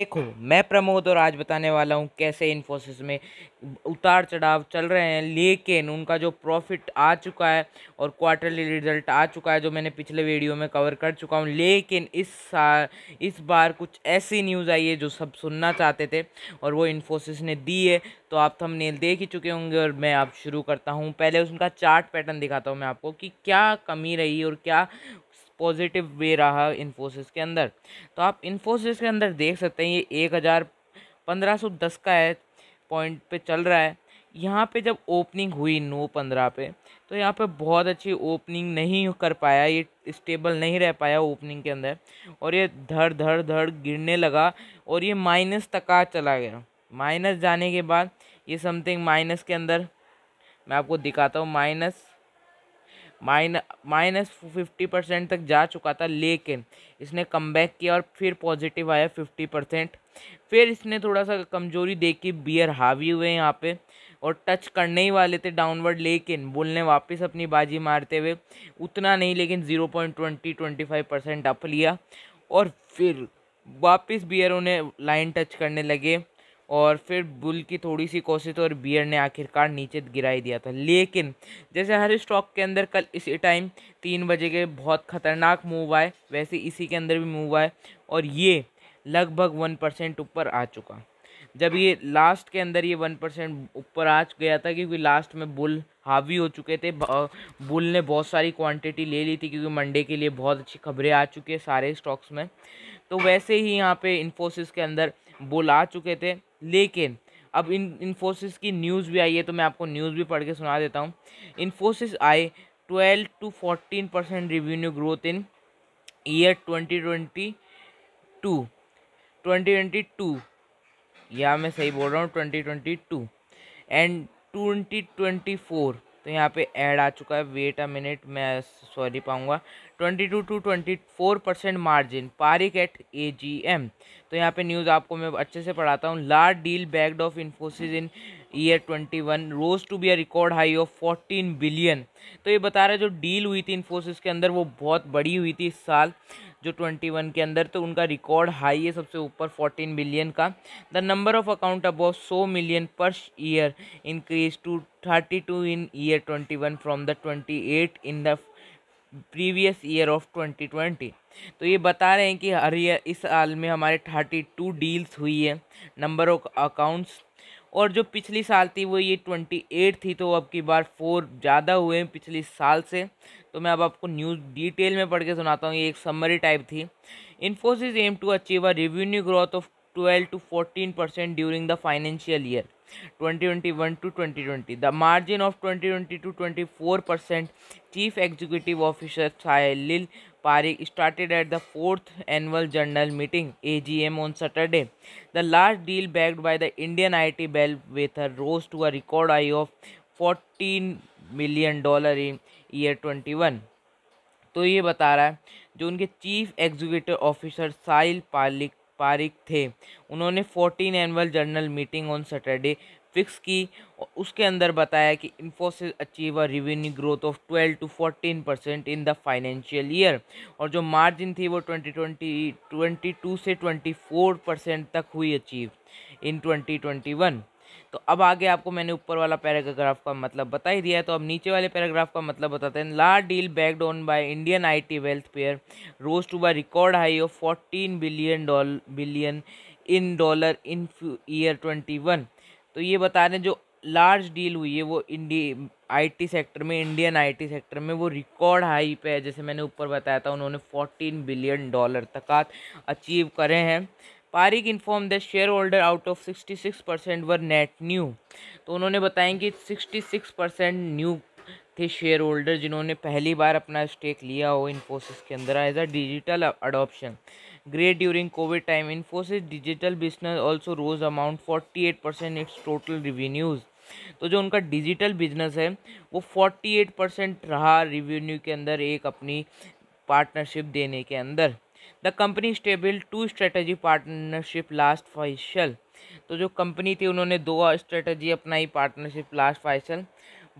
देखो मैं प्रमोद और आज बताने वाला हूँ कैसे इन्फोसिस में उतार चढ़ाव चल रहे हैं लेकिन उनका जो प्रॉफिट आ चुका है और क्वार्टरली रिजल्ट आ चुका है जो मैंने पिछले वीडियो में कवर कर चुका हूँ लेकिन इस साल इस बार कुछ ऐसी न्यूज़ आई है जो सब सुनना चाहते थे और वो इन्फोसिस ने दी है तो आप थंबनेल देख ही चुके होंगे और मैं आप शुरू करता हूँ पहले उनका चार्ट पैटर्न दिखाता हूँ मैं आपको कि क्या कमी रही और क्या पॉजिटिव वे रहा इन्फोसिस के अंदर तो आप इन्फोसिस के अंदर देख सकते हैं ये एक हज़ार पंद्रह सौ दस का है पॉइंट पे चल रहा है यहाँ पे जब ओपनिंग हुई नौ पंद्रह पे तो यहाँ पे बहुत अच्छी ओपनिंग नहीं कर पाया ये स्टेबल नहीं रह पाया ओपनिंग के अंदर और ये धड़ धड़ धड़ गिरने लगा और ये माइनस तक आ चला गया माइनस जाने के बाद ये समथिंग माइनस के अंदर मैं आपको दिखाता हूँ minus mine minus fifty percent तक जा चुका था लेकिन इसने कम बैक किया और फिर पॉजिटिव आया फिफ्टी परसेंट फिर इसने थोड़ा सा कमजोरी देखी बियर हावी हुए यहाँ पे और टच करने ही वाले थे डाउनवर्ड लेकिन बुल ने वापस अपनी बाजी मारते हुए उतना नहीं लेकिन zero point twenty twenty five percent up लिया और फिर वापस बियरों ने लाइन टच करने लगे और फिर बुल की थोड़ी सी कोशिश तो और बियर ने आखिरकार नीचे गिरा दिया था लेकिन जैसे हर स्टॉक के अंदर कल इसी टाइम तीन बजे के बहुत ख़तरनाक मूव आए वैसे इसी के अंदर भी मूव आए और ये लगभग वन परसेंट ऊपर आ चुका जब ये लास्ट के अंदर ये वन परसेंट ऊपर आ गया था क्योंकि लास्ट में बुल हावी हो चुके थे बुल ने बहुत सारी क्वांटिटी ले ली थी क्योंकि मंडे के लिए बहुत अच्छी खबरें आ चुकी है सारे स्टॉक्स में तो वैसे ही यहाँ पे इन्फोसिस के अंदर बुल आ चुके थे लेकिन अब इन इन्फोसिस की न्यूज़ भी आई है तो मैं आपको न्यूज़ भी पढ़ के सुना देता हूँ Infosys I twelve to fourteen percent revenue growth in year twenty twenty two twenty twenty two या मैं सही बोल रहा हूँ twenty twenty two and twenty twenty four तो यहाँ पे ऐड आ चुका है वेट अ मिनट मैं सॉरी पाऊँगा twenty two to twenty four percent margin Parekh at A G M तो यहाँ पे न्यूज़ आपको मैं अच्छे से पढ़ाता हूँ large deal bagged of Infosys in year 21 rose to be a record high of 14 billion तो ये बता रहे जो डील हुई थी इन्फोसिस के अंदर वो बहुत बड़ी हुई थी इस साल जो 21 के अंदर तो उनका रिकॉर्ड हाई है सबसे ऊपर 14 बिलियन का the number of account above सौ million per year increase to 32 in year 21 from the 28 in the previous year of 2020 तो ये बता रहे हैं कि हर ईयर इस साल में हमारे 32 डील्स हुई है नंबर ऑफ अकाउंट्स और जो पिछली साल थी वो ये ट्वेंटी एट थी तो अब की बार फोर ज़्यादा हुए हैं पिछली साल से तो मैं अब आपको न्यूज़ डिटेल में पढ़ के सुनाता हूँ ये एक समरी टाइप थी Infosys aim to achieve a revenue growth of twelve to fourteen percent during the financial year twenty twenty one to twenty twenty the margin of twenty twenty two twenty four percent chief executive officer Sahil Parekh stated at the fourth annual general meeting A G M on Saturday the last deal backed by the Indian I T bellwether rose to a record high of fourteen million dollar in year twenty one तो ये बता रहा है जो उनके chief executive officer साहिल पालिक पारिक थे उन्होंने fourteen annual general meeting on Saturday fix की उसके अंदर बताया कि Infosys achieve a revenue growth of 12 to 14 percent in the financial year और जो मार्जिन थी वो 2020 22 से 24 परसेंट तक हुई अचीव इन 2021 तो अब आगे आपको मैंने ऊपर वाला पैराग्राफ का मतलब बता ही दिया है तो अब नीचे वाले पैराग्राफ का मतलब बताते हैं large deal backed on by Indian IT wealth payer rose to by record high of fourteen billion dollar billion in dollar in year twenty one तो ये बता रहे हैं जो लार्ज डील हुई है वो इंडी आईटी सेक्टर में इंडियन आईटी सेक्टर में वो रिकॉर्ड हाई पे है जैसे मैंने ऊपर बताया था उन्होंने 14 बिलियन डॉलर तक अचीव करे हैं Parekh inform the shareholder out of sixty six percent were net new तो उन्होंने बताएंगे सिक्सटी सिक्स परसेंट न्यू थे शेयर होल्डर जिन्होंने पहली बार अपना स्टेक लिया हो इन्फोसिस के अंदर as a digital adoption great during Covid time Infosys digital business also rose amount forty eight percent its total revenues तो जो उनका डिजिटल बिजनेस है वो फोर्टी एट परसेंट रहा रिवेन्यू के अंदर एक अपनी पार्टनरशिप देने के अंदर the company stable two strategy partnership last fiscal तो जो कंपनी थी उन्होंने दो स्ट्रेटजी अपनाई partnership last fiscal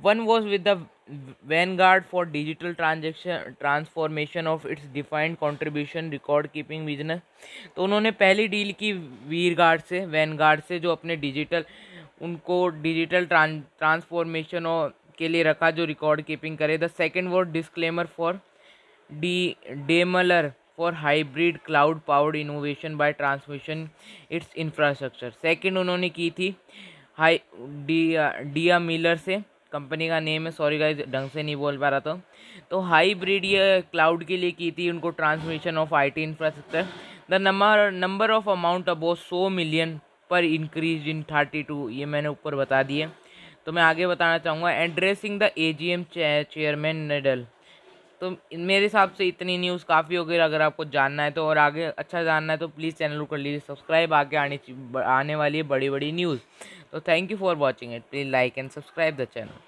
one was with the Vanguard for digital transaction transformation of its defined contribution record keeping business तो उन्होंने पहली डील की वीर गार्ड से वैन गार्ड से जो अपने डिजिटल उनको डिजिटल ट्रांसफॉर्मेशन के लिए रखा जो रिकॉर्ड कीपिंग करे the second was disclaimer for the Daimler for hybrid cloud powered innovation by transmission its infrastructure second उन्होंने की थी हाई डिया डिया मिलर से कंपनी का नेम है सॉरी का ढंग से नहीं बोल पा रहा था तो ब्रिड ये क्लाउड के लिए की थी उनको transmission of IT infrastructure the number number of amount above सौ मिलियन पर इंक्रीज इन थर्टी टू ये मैंने ऊपर बता दिए तो मैं आगे बताना चाहूँगा addressing the A G M chairman नेडल तो मेरे हिसाब से इतनी न्यूज़ काफ़ी हो गई अगर आपको जानना है तो और आगे अच्छा जानना है तो प्लीज़ चैनल को कर लीजिए सब्सक्राइब आगे आने आने वाली है बड़ी बड़ी न्यूज़ तो thank you for watching it please like and subscribe the channel